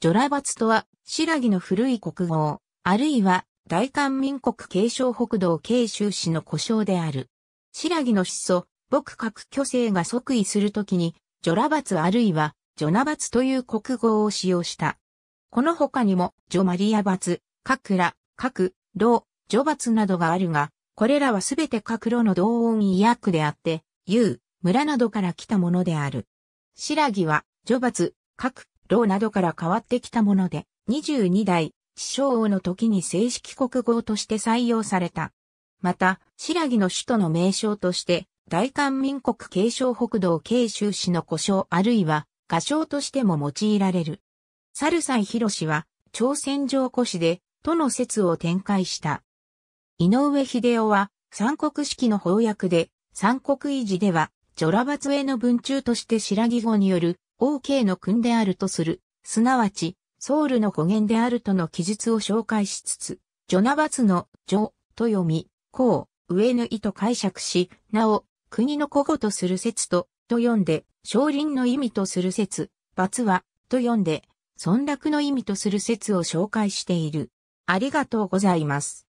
ジョラバツとは、ラギの古い国号、あるいは、大韓民国継承北道慶州市の故障である。ラギの始祖、牧閣巨星が即位するときに、ジョラバツあるいは、ジョナバツという国号を使用した。この他にも、ジョマリアバツ、カクラ、カク、ロジョバツなどがあるが、これらはすべてカクロの同音異訳であって、ユー、村などから来たものである。ラギは、ジョバツ、カク、老などから変わってきたもので、22代、師匠王の時に正式国語として採用された。また、白木の首都の名称として、大韓民国継承北道慶州市の故障あるいは、歌唱としても用いられる。猿斎博士は、朝鮮上古史で、との説を展開した。井上秀夫は、三国式の翻訳で、三国維持では、ジョラバツへの文中として白木語による OK の訓であるとする、すなわち、ソウルの語源であるとの記述を紹介しつつ、ジョナバツの、ジョ、と読み、こう、上縫いと解釈し、なお、国の古語とする説と、と読んで、少林の意味とする説、罰は、と読んで、村落の意味とする説を紹介している。ありがとうございます。